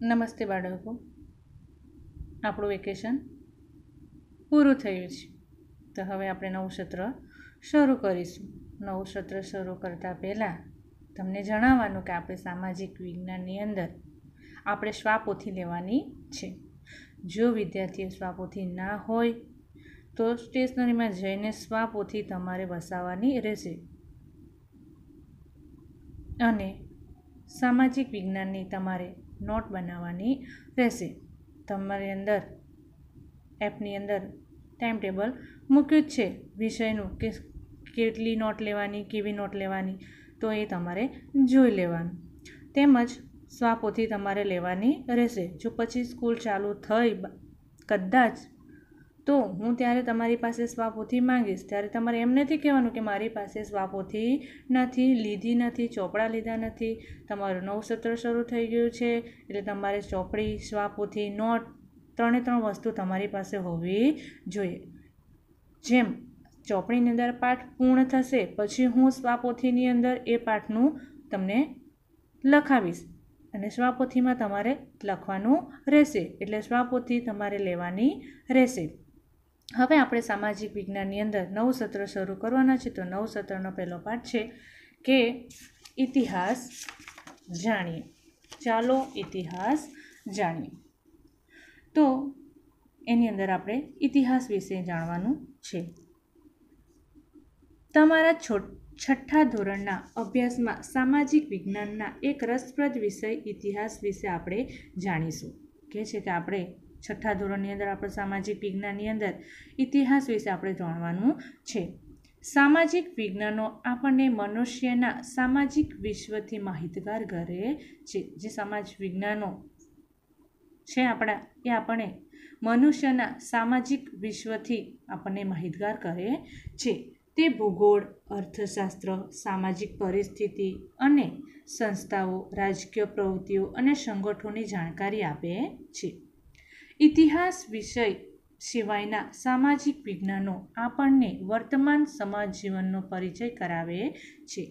નમસ્તે બાળકો આપણું વેકેશન પૂરું થયું છે તો હવે આપણે નવું સત્ર શરૂ કરીશું નવું સત્ર શરૂ કરતાં પહેલાં તમને જણાવવાનું કે આપણે સામાજિક વિજ્ઞાનની અંદર આપણે શ્વાપોથી લેવાની છે જો વિદ્યાર્થીઓ શ્વાપોથી ના હોય તો સ્ટેશનરીમાં જઈને શ્વાપોથી તમારે વસાવવાની રહેશે અને સામાજિક વિજ્ઞાનની તમારે નોટ બનાવવાની રહેશે તમારી અંદર એપની અંદર ટાઈમ ટેબલ મૂક્યું જ છે વિષયનું કે કેટલી નોટ લેવાની કેવી નોટ લેવાની તો એ તમારે જોઈ લેવાનું તેમજ સ્વાપોથી તમારે લેવાની રહેશે જો પછી સ્કૂલ ચાલુ થઈ કદાચ તો હું ત્યારે તમારી પાસે સ્વાપોથી માંગીશ ત્યારે તમારે એમ નથી કહેવાનું કે મારી પાસે સ્વાપોથી નથી લીધી નથી ચોપડા લીધા નથી તમારું નવું સત્ર શરૂ થઈ ગયું છે એટલે તમારે ચોપડી સ્વાપોથી નોટ ત્રણે ત્રણ વસ્તુ તમારી પાસે હોવી જોઈએ જેમ ચોપડીની અંદર પાઠ પૂર્ણ થશે પછી હું સ્વાપોથીની અંદર એ પાઠનું તમને લખાવીશ અને સ્વાપોથીમાં તમારે લખવાનું રહેશે એટલે સ્વાપોથી તમારે લેવાની રહેશે હવે આપણે સામાજિક વિજ્ઞાનની અંદર નવું સત્ર શરૂ કરવાના છે તો નવું સત્રનો પહેલો પાઠ છે કે ઇતિહાસ જાણીએ ચાલો ઇતિહાસ જાણીએ તો એની અંદર આપણે ઇતિહાસ વિશે જાણવાનું છે તમારા છો છઠ્ઠા ધોરણના અભ્યાસમાં સામાજિક વિજ્ઞાનના એક રસપ્રદ વિષય ઇતિહાસ વિશે આપણે જાણીશું કહે છે કે આપણે છઠ્ઠા ધોરણની અંદર આપણે સામાજિક વિજ્ઞાનની અંદર ઇતિહાસ વિશે આપણે જાણવાનું છે સામાજિક વિજ્ઞાનો આપણને મનુષ્યના સામાજિક વિશ્વથી માહિતગાર કરે છે જે સમાજ વિજ્ઞાનો છે આપણા એ આપણે મનુષ્યના સામાજિક વિશ્વથી આપણને માહિતગાર કરે છે તે ભૂગોળ અર્થશાસ્ત્ર સામાજિક પરિસ્થિતિ અને સંસ્થાઓ રાજકીય પ્રવૃત્તિઓ અને સંગઠનોની જાણકારી આપે છે ઇતિહાસ વિષય સિવાયના સામાજિક વિજ્ઞાનો આપણને વર્તમાન સમાજ જીવનનો પરિચય કરાવે છે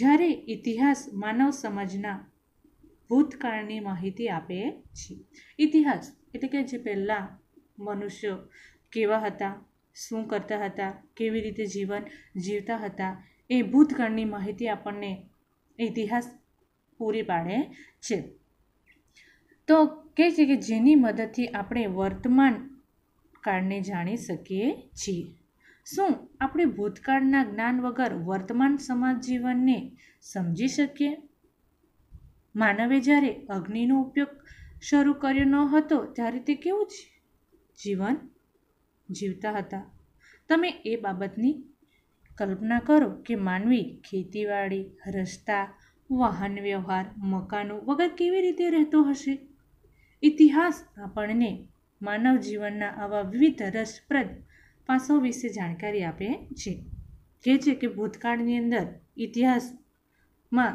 જ્યારે ઇતિહાસ માનવ સમાજના ભૂતકાળની માહિતી આપે છે ઇતિહાસ એટલે કે જે પહેલાં મનુષ્યો કેવા હતા શું કરતા હતા કેવી રીતે જીવન જીવતા હતા એ ભૂતકાળની માહિતી આપણને ઇતિહાસ પૂરી પાડે છે તો કે છે કે જેની મદદથી આપણે વર્તમાન કાળને જાણી શકીએ છીએ શું આપણે ભૂતકાળના જ્ઞાન વગર વર્તમાન સમાજ જીવનને સમજી શકીએ માનવે જ્યારે અગ્નિનો ઉપયોગ શરૂ કર્યો ન હતો ત્યારે તે કેવું છે જીવન જીવતા હતા તમે એ બાબતની કલ્પના કરો કે માનવી ખેતીવાડી રસ્તા વાહન વ્યવહાર મકાનો વગર કેવી રીતે રહેતો હશે ઇતિહાસ આપણને માનવ જીવનના આવા વિવિધ રસપ્રદ પાસાઓ વિશે જાણકારી આપે છે જે છે કે ભૂતકાળની અંદર ઇતિહાસમાં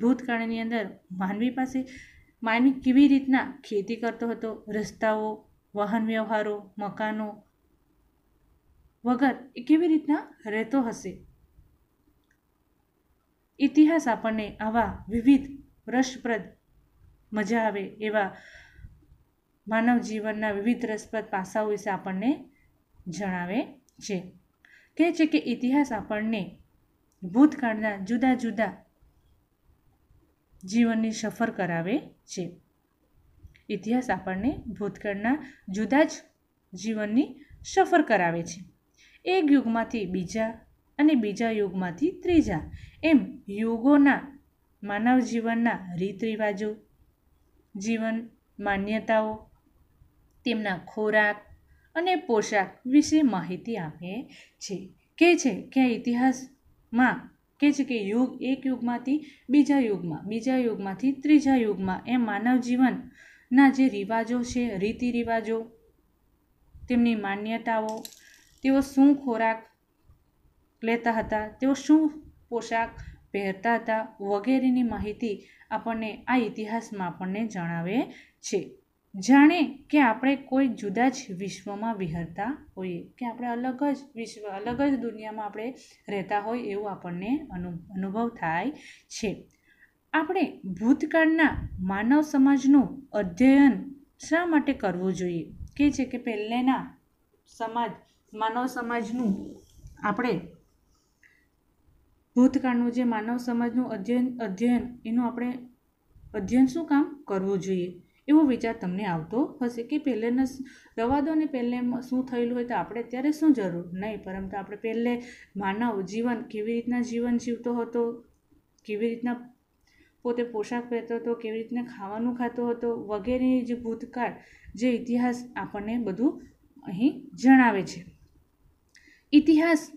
ભૂતકાળની અંદર માનવી પાસે માનવી કેવી રીતના ખેતી કરતો હતો રસ્તાઓ વાહન વ્યવહારો મકાનો વગર એ કેવી રીતના રહેતો હશે ઇતિહાસ આપણને આવા વિવિધ રસપ્રદ મજા આવે એવા માનવ જીવનના વિવિધ રસપ્રદ પાસાઓ વિશે આપણને જણાવે છે કહે છે કે ઇતિહાસ આપણને ભૂતકાળના જુદા જુદા જીવનની સફર કરાવે છે ઇતિહાસ આપણને ભૂતકાળના જુદા જ જીવનની સફર કરાવે છે એક યુગમાંથી બીજા અને બીજા યુગમાંથી ત્રીજા એમ યુગોના માનવ જીવનના રીત રિવાજો જીવન માન્યતાઓ તેમના ખોરાક અને પોશાક વિશે માહિતી આપે છે કહે છે કે ઇતિહાસમાં કહે છે કે યુગ એક યુગમાંથી બીજા યુગમાં બીજા યુગમાંથી ત્રીજા યુગમાં એ માનવ જીવનના જે રિવાજો છે રીતિ રિવાજો તેમની માન્યતાઓ તેઓ શું ખોરાક લેતા હતા તેઓ શું પોશાક પહેરતા હતા વગેરેની માહિતી આપણને આ ઇતિહાસમાં આપણને જણાવે છે જાણે કે આપણે કોઈ જુદા જ વિશ્વમાં વિહરતા હોઈએ કે આપણે અલગ જ વિશ્વ અલગ જ દુનિયામાં આપણે રહેતા હોય એવું આપણને અનુ અનુભવ થાય છે આપણે ભૂતકાળના માનવ સમાજનું અધ્યયન શા માટે કરવું જોઈએ કે છે કે પહેલેના સમાજ માનવ સમાજનું આપણે ભૂતકાળનું જે માનવ સમાજનું અધ્યયન અધ્યયન એનું આપણે અધ્યયન શું કામ કરવું જોઈએ એવો વિચાર તમને આવતો હશે કે પહેલેના રવાદોને પહેલે શું થયેલું હોય તો આપણે અત્યારે શું જરૂર નહીં પરંતુ આપણે પહેલે માનવ જીવન કેવી રીતના જીવન જીવતો હતો કેવી રીતના પોતે પોશાક પહેરતો હતો કેવી રીતના ખાવાનું ખાતો હતો વગેરે જે ભૂતકાળ જે ઇતિહાસ આપણને બધું અહીં જણાવે છે ઇતિહાસ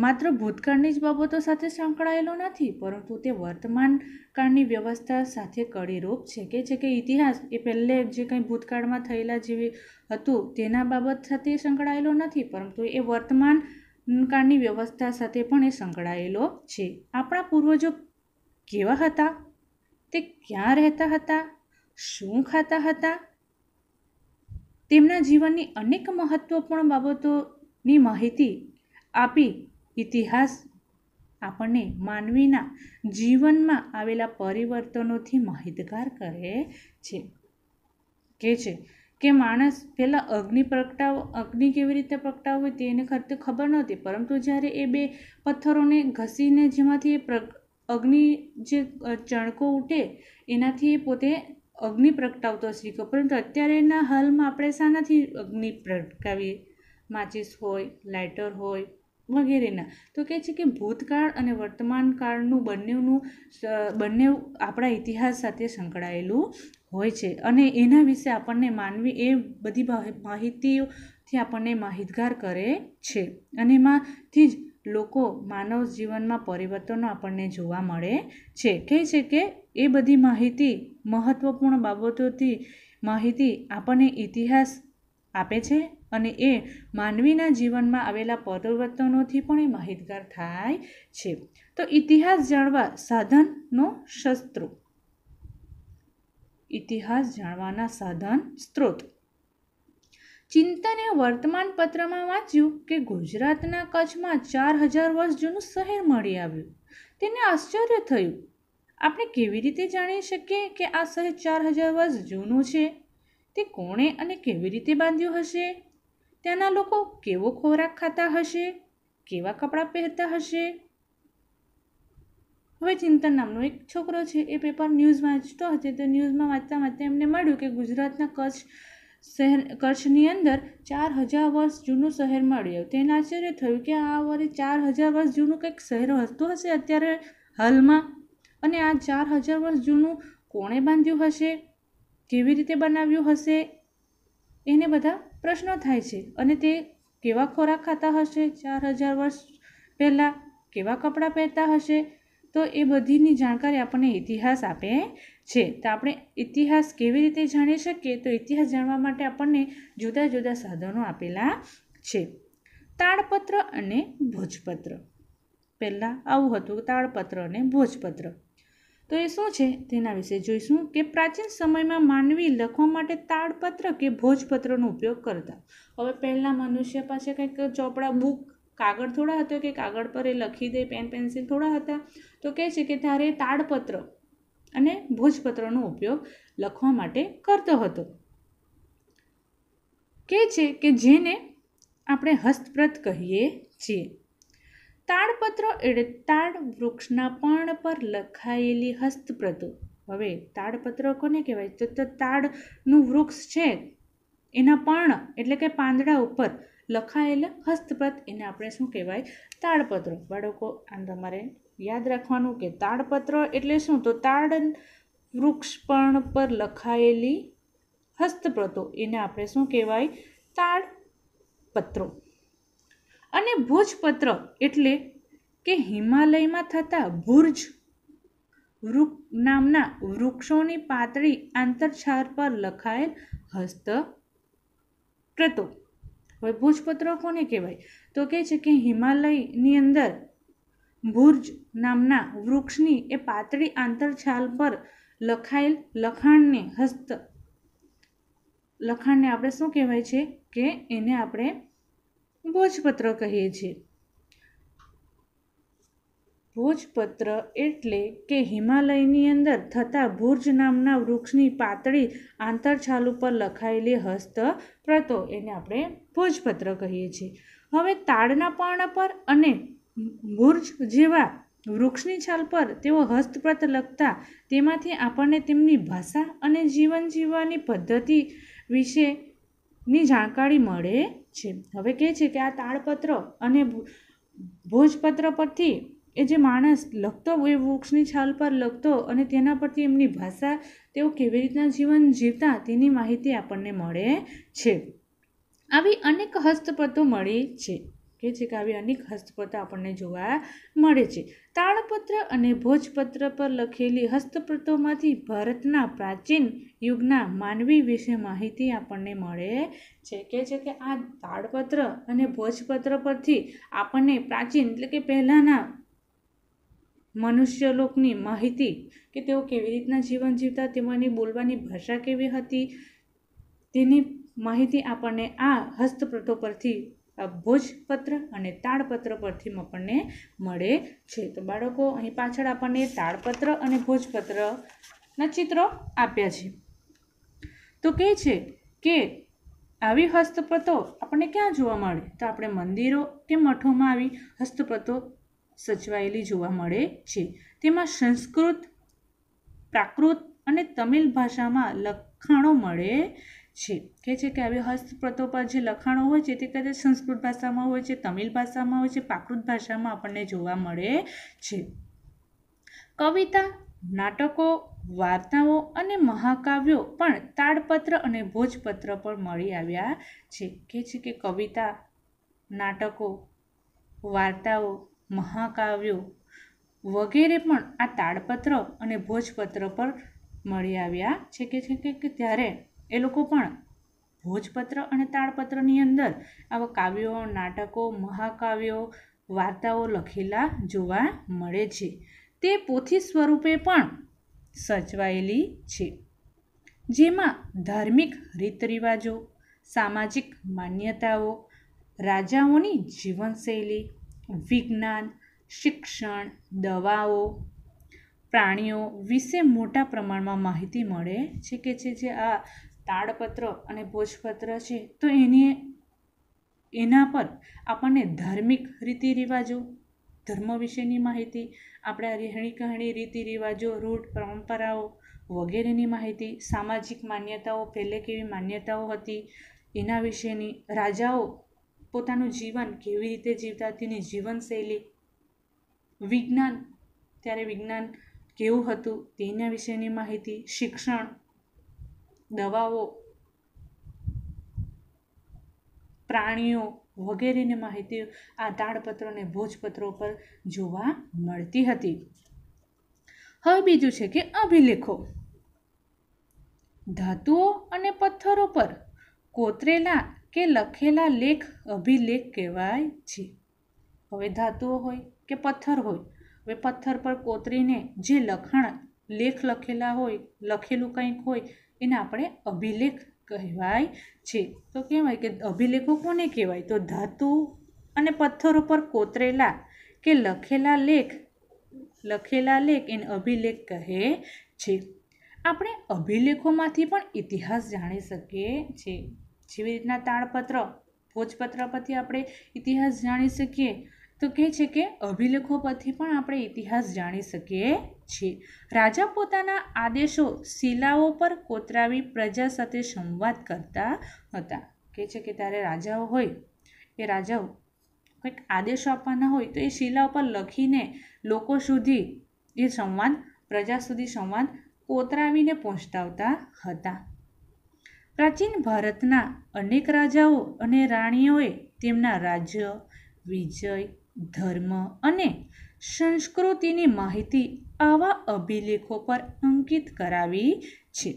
માત્ર ભૂતકાળની જ બાબતો સાથે સંકળાયેલો નથી પરંતુ તે વર્તમાન કાળની વ્યવસ્થા સાથે કડીરૂપ છે કે જે કે ઇતિહાસ એ પહેલે જે કંઈ ભૂતકાળમાં થયેલા જેવી હતું તેના બાબત સાથે સંકળાયેલો નથી પરંતુ એ વર્તમાન કાળની વ્યવસ્થા સાથે પણ એ સંકળાયેલો છે આપણા પૂર્વજો કેવા હતા તે ક્યાં રહેતા હતા શું ખાતા હતા તેમના જીવનની અનેક મહત્ત્વપૂર્ણ બાબતોની માહિતી આપી ઇતિહાસ આપણને માનવીના જીવનમાં આવેલા પરિવર્તનોથી માહિતગાર કરે છે કે છે કે માણસ પહેલાં અગ્નિ પ્રગટાવ અગ્નિ કેવી રીતે પ્રગટાવવી તે એને ખરેખર ખબર નહોતી પરંતુ જ્યારે એ બે પથ્થરોને ઘસીને જેમાંથી એ પ્રગ અગ્નિ જે ચણકો ઉઠે એનાથી એ પોતે અગ્નિ પ્રગટાવતો શીખ્યો પરંતુ અત્યારેના હાલમાં આપણે શાનાથી અગ્નિ પ્રગટાવીએ માચિસ હોય લાઇટર હોય વગેરેના તો કહે છે કે ભૂતકાળ અને વર્તમાનકાળનું બંનેનું બંને આપણા ઇતિહાસ સાથે સંકળાયેલું હોય છે અને એના વિશે આપણને માનવી એ બધી માહિતીઓથી આપણને માહિતગાર કરે છે અને એમાંથી જ લોકો માનવ જીવનમાં પરિવર્તનો આપણને જોવા મળે છે કહે છે કે એ બધી માહિતી મહત્ત્વપૂર્ણ બાબતોથી માહિતી આપણને ઇતિહાસ આપે છે અને એ માનવીના જીવનમાં આવેલા પરિવર્તનોથી પણ એ માહિતગાર થાય છે તો ઇતિહાસ જાણવા સાધનનો શસ્ત્રો ઇતિહાસ જાણવાના સાધન સ્ત્રોત ચિંતને વર્તમાન પત્રમાં વાંચ્યું કે ગુજરાતના કચ્છમાં ચાર હજાર વર્ષ જૂનું શહેર મળી આવ્યું તેને આશ્ચર્ય થયું આપણે કેવી રીતે જાણી શકીએ કે આ શહેર ચાર હજાર વર્ષ જૂનું છે તે કોણે અને કેવી રીતે બાંધ્યું હશે ત્યાંના લોકો કેવો ખોરાક ખાતા હશે કેવા કપડાં પહેરતા હશે હવે ચિંતન નામનો એક છોકરો છે એ પેપર ન્યૂઝ વાંચતો હતો તો ન્યૂઝમાં વાંચતા વાંચતા એમને મળ્યું કે ગુજરાતના કચ્છ શહેર કચ્છની અંદર ચાર હજાર વર્ષ જૂનું શહેર મળ્યું તેને આશ્ચર્ય થયું કે આ વરે ચાર હજાર વર્ષ જૂનું કંઈક શહેર હતું હશે અત્યારે હાલમાં અને આ ચાર હજાર વર્ષ જૂનું કોણે બાંધ્યું હશે કેવી રીતે બનાવ્યું હશે એને બધા પ્રશ્નો થાય છે અને તે કેવા ખોરાક ખાતા હશે ચાર હજાર વર્ષ પહેલાં કેવા કપડાં પહેરતા હશે તો એ બધીની જાણકારી આપણને ઇતિહાસ આપે છે તો આપણે ઇતિહાસ કેવી રીતે જાણી શકીએ તો ઇતિહાસ જાણવા માટે આપણને જુદા જુદા સાધનો આપેલા છે તાડપત્ર અને ભોજપત્ર પહેલાં આવું હતું તાળપત્ર અને ભોજપત્ર તો એ શું છે તેના વિશે જોઈશું કે પ્રાચીન સમયમાં માનવી લખવા માટે તાડપત્ર કે ભોજપત્રનો ઉપયોગ કરતા હવે પહેલાં મનુષ્ય પાસે કંઈક ચોપડા બુક કાગળ થોડા હતો કે કાગળ પર એ લખી દે પેન પેન્સિલ થોડા હતા તો કહે છે કે ત્યારે તાડપત્ર અને ભોજપત્રનો ઉપયોગ લખવા માટે કરતો હતો કહે છે કે જેને આપણે હસ્તપ્રત કહીએ છીએ તાડપત્ર એટલે તાડ વૃક્ષના પર્ણ પર લખાયેલી હસ્તપ્રતો હવે તાડપત્ર કોને કહેવાય તો તાડનું વૃક્ષ છે એના પર્ણ એટલે કે પાંદડા ઉપર લખાયેલા હસ્તપ્રત એને આપણે શું કહેવાય તાડપત્ર બાળકો આમ તમારે યાદ રાખવાનું કે તાડપત્ર એટલે શું તો તાડ વૃક્ષ પર્ણ પર લખાયેલી હસ્તપ્રતો એને આપણે શું કહેવાય તાડપત્રો અને ભોજપત્ર એટલે કે હિમાલયમાં થતા ભુર્જ વૃક્ષ નામના વૃક્ષોની પાતળી આંતરછાર પર લખાયેલ હસ્તપ્રતો હવે ભોજપત્ર કોને કહેવાય તો કહે છે કે હિમાલયની અંદર ભુર્જ નામના વૃક્ષની એ પાતળી આંતરછાલ પર લખાયેલ લખાણને હસ્ત લખાણને આપણે શું કહેવાય છે કે એને આપણે ભોજપત્ર કહીએ છીએ ભોજપત્ર એટલે કે હિમાલયની અંદર થતા ભુર્જ નામના વૃક્ષની પાતળી આંતરછાલ ઉપર લખાયેલી હસ્તપ્રતો એને આપણે ભોજપત્ર કહીએ છીએ હવે તાડના પર્ણ પર અને ભુર્જ જેવા વૃક્ષની છાલ પર તેઓ હસ્તપ્રત લખતા તેમાંથી આપણને તેમની ભાષા અને જીવન જીવવાની પદ્ધતિ વિશેની જાણકારી મળે છે હવે કહે છે કે આ તાળપત્ર અને ભોજપત્ર પરથી એ જે માણસ લખતો એ વૃક્ષની છાલ પર લખતો અને તેના પરથી એમની ભાષા તેઓ કેવી રીતના જીવન જીવતા તેની માહિતી આપણને મળે છે આવી અનેક હસ્તપ્રતો મળી છે કે આવી અનેક હસ્તપદ આપણને જોવા મળે છે તાળપત્ર અને ભોજપત્ર પર લખેલી હસ્તપ્રતોમાંથી ભારતના પ્રાચીન યુગના માનવી વિશે માહિતી આપણને મળે છે કે છે કે આ તાળપત્ર અને ભોજપત્ર પરથી આપણને પ્રાચીન એટલે કે પહેલાંના મનુષ્યલોકની માહિતી કે તેઓ કેવી રીતના જીવન જીવતા તેમાંની બોલવાની ભાષા કેવી હતી તેની માહિતી આપણને આ હસ્તપ્રતો પરથી ભોજપત્ર અને તાડપત્ર પરથી આપણને મળે છે તો બાળકો અહીં પાછળ આપણને તાડપત્ર અને ભોજપત્રના ચિત્રો આપ્યા છે તો કહે છે કે આવી હસ્તપ્રતો આપણને ક્યાં જોવા મળે તો આપણે મંદિરો કે મઠોમાં આવી હસ્તપ્રતો સચવાયેલી જોવા મળે છે તેમાં સંસ્કૃત પ્રાકૃત અને તમિલ ભાષામાં લખાણો મળે છે કે છે કે આવી હસ્તપ્રતો પર જે લખાણો હોય છે તે કદાચ સંસ્કૃત ભાષામાં હોય છે તમિલ ભાષામાં હોય છે પાકૃત ભાષામાં આપણને જોવા મળે છે કવિતા નાટકો વાર્તાઓ અને મહાકાવ્યો પણ તાડપત્ર અને ભોજપત્ર પર મળી આવ્યા છે કે છે કે કવિતા નાટકો વાર્તાઓ મહાકાવ્યો વગેરે પણ આ તાડપત્ર અને ભોજપત્ર પર મળી આવ્યા છે કે છે કે ત્યારે એ લોકો પણ ભોજપત્ર અને તાળપત્રની અંદર આવા કાવ્યો નાટકો મહાકાવ્યો વાર્તાઓ લખેલા જોવા મળે છે તે પોથી સ્વરૂપે પણ સચવાયેલી છે જેમાં ધાર્મિક રીત રિવાજો સામાજિક માન્યતાઓ રાજાઓની જીવનશૈલી વિજ્ઞાન શિક્ષણ દવાઓ પ્રાણીઓ વિશે મોટા પ્રમાણમાં માહિતી મળે છે કે જે આ તાડપત્ર અને ભોજપત્ર છે તો એની એના પર આપણને ધાર્મિક રીતિ રિવાજો ધર્મ વિશેની માહિતી આપણા રહેણી કહેણી રીતિ રિવાજો રૂઢ પરંપરાઓ વગેરેની માહિતી સામાજિક માન્યતાઓ પહેલે કેવી માન્યતાઓ હતી એના વિશેની રાજાઓ પોતાનું જીવન કેવી રીતે જીવતા તેની જીવનશૈલી વિજ્ઞાન ત્યારે વિજ્ઞાન કેવું હતું તેના વિશેની માહિતી શિક્ષણ દવાઓ પ્રાણીઓ વગેરેની માહિતી આ તાડપત્રો અને ભોજપત્રો પર જોવા મળતી હતી હવે બીજું છે કે અભિલેખો ધાતુઓ અને પથ્થરો પર કોતરેલા કે લખેલા લેખ અભિલેખ કહેવાય છે હવે ધાતુઓ હોય કે પથ્થર હોય હવે પથ્થર પર કોતરીને જે લખાણ લેખ લખેલા હોય લખેલું કંઈક હોય એને આપણે અભિલેખ કહેવાય છે તો કહેવાય કે અભિલેખો કોને કહેવાય તો ધાતુ અને પથ્થર ઉપર કોતરેલા કે લખેલા લેખ લખેલા લેખ એને અભિલેખ કહે છે આપણે અભિલેખોમાંથી પણ ઇતિહાસ જાણી શકીએ છીએ જેવી રીતના તાળપત્ર ભોજપત્ર પરથી આપણે ઇતિહાસ જાણી શકીએ તો કહે છે કે અભિલેખો પરથી પણ આપણે ઇતિહાસ જાણી શકીએ છીએ રાજા પોતાના આદેશો શિલાઓ પર કોતરાવી પ્રજા સાથે સંવાદ કરતા હતા કહે છે કે ત્યારે રાજાઓ હોય એ રાજાઓ કંઈક આદેશો આપવાના હોય તો એ શિલા ઉપર લખીને લોકો સુધી એ સંવાદ પ્રજા સુધી સંવાદ કોતરાવીને પહોંચતાવતા હતા પ્રાચીન ભારતના અનેક રાજાઓ અને રાણીઓએ તેમના રાજ્ય વિજય ધર્મ અને સંસ્કૃતિની માહિતી આવા અભિલેખો પર અંકિત કરાવી છે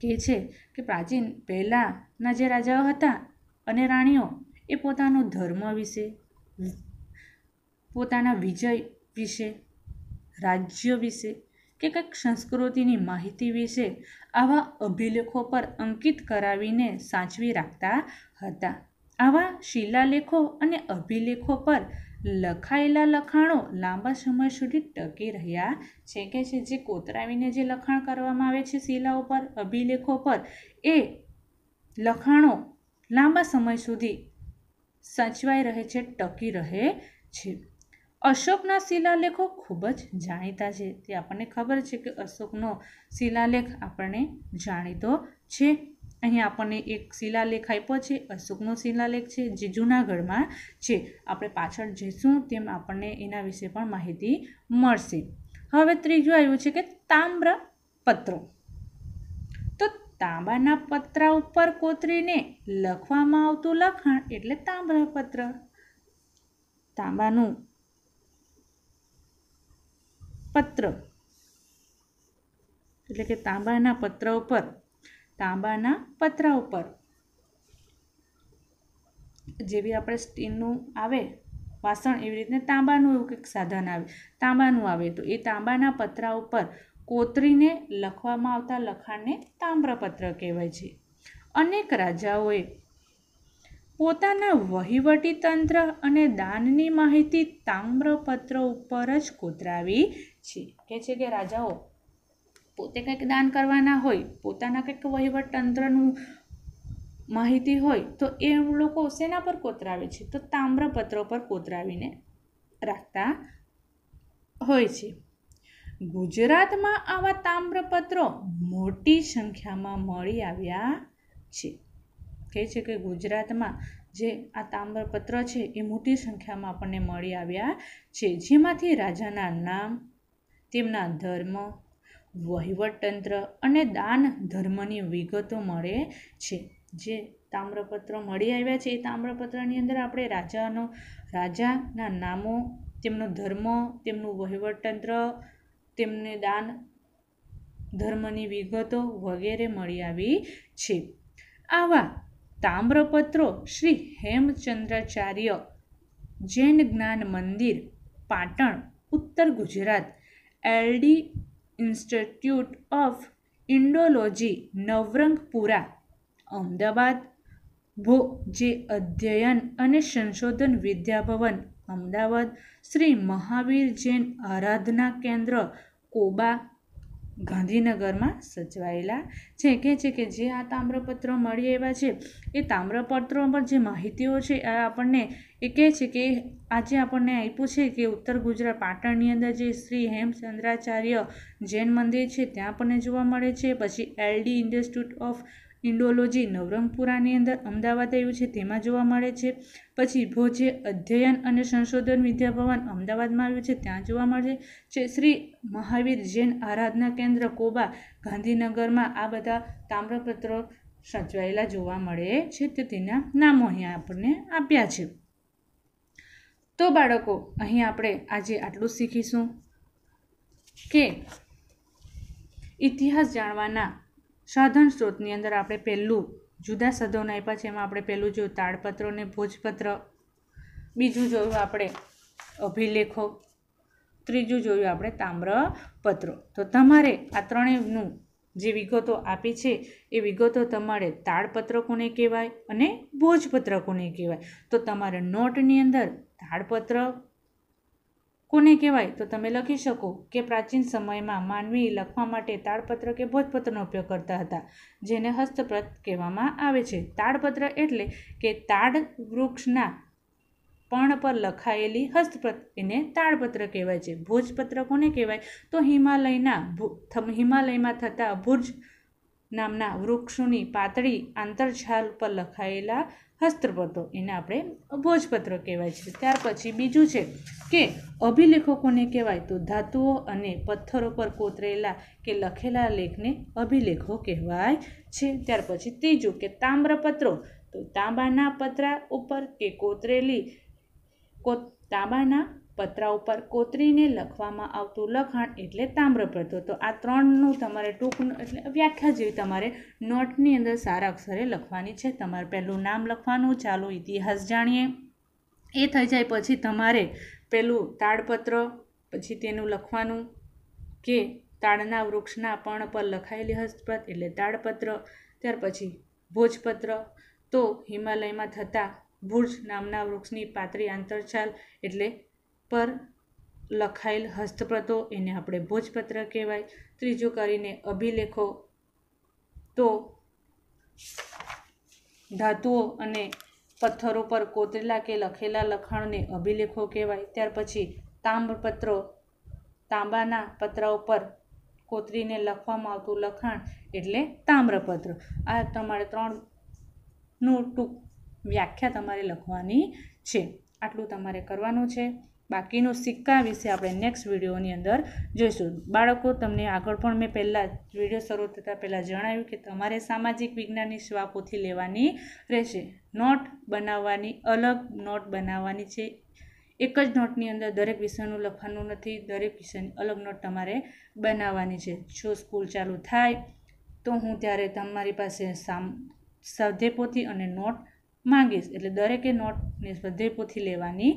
કહે છે કે પ્રાચીન પહેલાંના જે રાજાઓ હતા અને રાણીઓ એ પોતાનો ધર્મ વિશે પોતાના વિજય વિશે રાજ્ય વિશે કે કંઈક સંસ્કૃતિની માહિતી વિશે આવા અભિલેખો પર અંકિત કરાવીને સાચવી રાખતા હતા આવા શિલાલેખો અને અભિલેખો પર લખાયેલા લખાણો લાંબા સમય સુધી ટકી રહ્યા છે કે છે જે કોતરાવીને જે લખાણ કરવામાં આવે છે શિલાઓ પર અભિલેખો પર એ લખાણો લાંબા સમય સુધી સચવાઈ રહે છે ટકી રહે છે અશોકના શિલાલેખો ખૂબ જ જાણીતા છે તે આપણને ખબર છે કે અશોકનો શિલાલેખ આપણને જાણીતો છે અહીં આપણને એક શિલાલેખ આપ્યો છે અશોકનો શિલાલેખ છે જે જૂનાગઢમાં છે આપણે પાછળ જઈશું તેમ આપણને એના વિશે પણ માહિતી મળશે હવે ત્રીજું આવ્યું છે કે તામ્ર પત્રો તો તાંબાના પતરા ઉપર કોતરીને લખવામાં આવતું લખાણ એટલે તામ્રપત્ર તાંબાનું પત્ર એટલે કે તાંબાના પત્ર ઉપર તાંબાના પતરા ઉપર જેવી આપણે સ્ટીલનું આવે વાસણ એવી રીતે તાંબાનું એવું કંઈક સાધન આવે તાંબાનું આવે તો એ તાંબાના પતરા ઉપર કોતરીને લખવામાં આવતા લખાણને તામ્રપત્ર કહેવાય છે અનેક રાજાઓએ પોતાના વહીવટી તંત્ર અને દાનની માહિતી તામ્રપત્ર ઉપર જ કોતરાવી છે કહે છે કે રાજાઓ પોતે કંઈક દાન કરવાના હોય પોતાના કંઈક વહીવટ તંત્રનું માહિતી હોય તો એ લોકો શેના પર કોતરાવે છે તો તામ્રપત્રો પર કોતરાવીને રાખતા હોય છે ગુજરાતમાં આવા તામ્રપત્રો મોટી સંખ્યામાં મળી આવ્યા છે કહે છે કે ગુજરાતમાં જે આ તામ્રપત્ર છે એ મોટી સંખ્યામાં આપણને મળી આવ્યા છે જેમાંથી રાજાના નામ તેમના ધર્મ વહીવટતંત્ર અને દાન ધર્મની વિગતો મળે છે જે તામ્રપત્ર મળી આવ્યા છે એ તામ્રપત્રની અંદર આપણે રાજાનો રાજાના નામો તેમનો ધર્મ તેમનું વહીવટતંત્ર તેમને દાન ધર્મની વિગતો વગેરે મળી આવી છે આવા તામ્રપત્રો શ્રી હેમચંદ્રાચાર્ય જૈન જ્ઞાન મંદિર પાટણ ઉત્તર Gujarat LD institute of Indology Navrangpura Ahmedabad ભો જે અધ્યયન અને સંશોધન વિદ્યાભવન અમદાવાદ શ્રી મહાવીર જૈન આરાધના કેન્દ્ર કોબા ગાંધીનગરમાં સચવાયેલા છે કહે છે કે જે આ તામ્રપત્રો મળી આવ્યા છે એ તામ્રપત્રો પર જે માહિતીઓ છે એ આપણને એ કહે છે કે આજે આપણને આપ્યું છે કે ઉત્તર ગુજરાત પાટણની અંદર જે શ્રી હેમચંદ્રાચાર્ય જૈન મંદિર છે ત્યાં આપણને જોવા મળે છે પછી એલડી ઇન્સ્ટિટ્યૂટ ઓફ ઇન્ડોલોજી નવરંગપુરાની અંદર અમદાવાદ આવ્યું છે તેમાં જોવા મળે છે પછી ભોજે અધ્યયન અને સંશોધન વિદ્યાભવન અમદાવાદમાં આવ્યું છે ત્યાં જોવા મળે છે શ્રી મહાવીર જૈન આરાધના કેન્દ્ર કોબા ગાંધીનગરમાં આ બધા તામ્રપત્રો સચવાયેલા જોવા મળે છે તે તેના નામો અહીંયા આપણને આપ્યા છે તો બાળકો અહીં આપણે આજે આટલું શીખીશું કે ઇતિહાસ જાણવાના સાધન સ્ત્રોતની અંદર આપણે પહેલું જુદા સદોન આપ્યા છે એમાં આપણે પહેલું જોયું તાડપત્રો અને ભોજપત્ર બીજું જોયું આપણે અભિલેખો ત્રીજું જોયું આપણે તામ્રપત્રો તો તમારે આ ત્રણેયનું જે વિગતો આપી છે એ વિગતો તમારે તાડપત્ર કોને કહેવાય અને ભોજપત્ર કોને કહેવાય તો તમારે નોટની અંદર તાડપત્ર કોને કહેવાય તો તમે લખી શકો કે પ્રાચીન સમયમાં માનવી લખવા માટે તાડપત્ર કે ભોજપત્રનો ઉપયોગ કરતા હતા જેને હસ્તપ્રત કહેવામાં આવે છે તાડપત્ર એટલે કે તાડ વૃક્ષના પર્ણ પર લખાયેલી હસ્તપ્રત એને તાડપત્ર કહેવાય છે ભોજપત્ર કોને કહેવાય તો હિમાલયના હિમાલયમાં થતા ભુજ નામના વૃક્ષોની પાતળી આંતરછાલ ઉપર લખાયેલા હસ્તપત્રો એને આપણે ભોજપત્રો કહેવાય છે ત્યાર પછી બીજું છે કે અભિલેખકોને કહેવાય તો ધાતુઓ અને પથ્થરો પર કોતરેલા કે લખેલા લેખને અભિલેખો કહેવાય છે ત્યાર પછી ત્રીજું કે તામ્રપત્રો તો તાંબાના પતરા ઉપર કે કોતરેલી કો તાંબાના પતરા ઉપર કોતરીને લખવામાં આવતું લખાણ એટલે તામ્રપત્રો તો આ ત્રણનું તમારે ટૂંકનું એટલે વ્યાખ્યા જેવી તમારે નોટની અંદર સારા અક્ષરે લખવાની છે તમારે પહેલું નામ લખવાનું ચાલો ઇતિહાસ જાણીએ એ થઈ જાય પછી તમારે પહેલું તાડપત્ર પછી તેનું લખવાનું કે તાડના વૃક્ષના પર્ણ પર લખાયેલી હસ્તપત એટલે તાડપત્ર ત્યાર પછી ભોજપત્ર તો હિમાલયમાં થતા ભુજ નામના વૃક્ષની પાતળી આંતરછાલ એટલે પર લખાયેલ હસ્તપ્રતો એને આપણે ભોજપત્ર કહેવાય ત્રીજું કરીને અભિલેખો તો ધાતુઓ અને પથ્થરો પર કોતરેલા કે લખેલા લખાણને અભિલેખો કહેવાય ત્યાર પછી તામ્રપત્રો તાંબાના પતરા ઉપર કોતરીને લખવામાં આવતું લખાણ એટલે તામ્રપત્ર આ તમારે ત્રણનું ટૂંક વ્યાખ્યા તમારે લખવાની છે આટલું તમારે કરવાનું છે બાકીનો સિક્કા વિશે આપણે નેક્સ્ટ વિડીયોની અંદર જોઈશું બાળકો તમને આગળ પણ મેં પહેલાં વિડીયો શરૂ થતાં પહેલાં જણાવ્યું કે તમારે સામાજિક વિજ્ઞાનની શ્વાપોથી લેવાની રહેશે નોટ બનાવવાની અલગ નોટ બનાવવાની છે એક જ નોટની અંદર દરેક વિષયનું લખવાનું નથી દરેક વિષયની અલગ નોટ તમારે બનાવવાની છે જો સ્કૂલ ચાલુ થાય તો હું ત્યારે તમારી પાસે સામ સ્વાધ્યાયપોથી અને નોટ માંગીશ એટલે દરેકે નોટને સ્વાધ્યાયપોથી લેવાની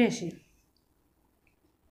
રહેશે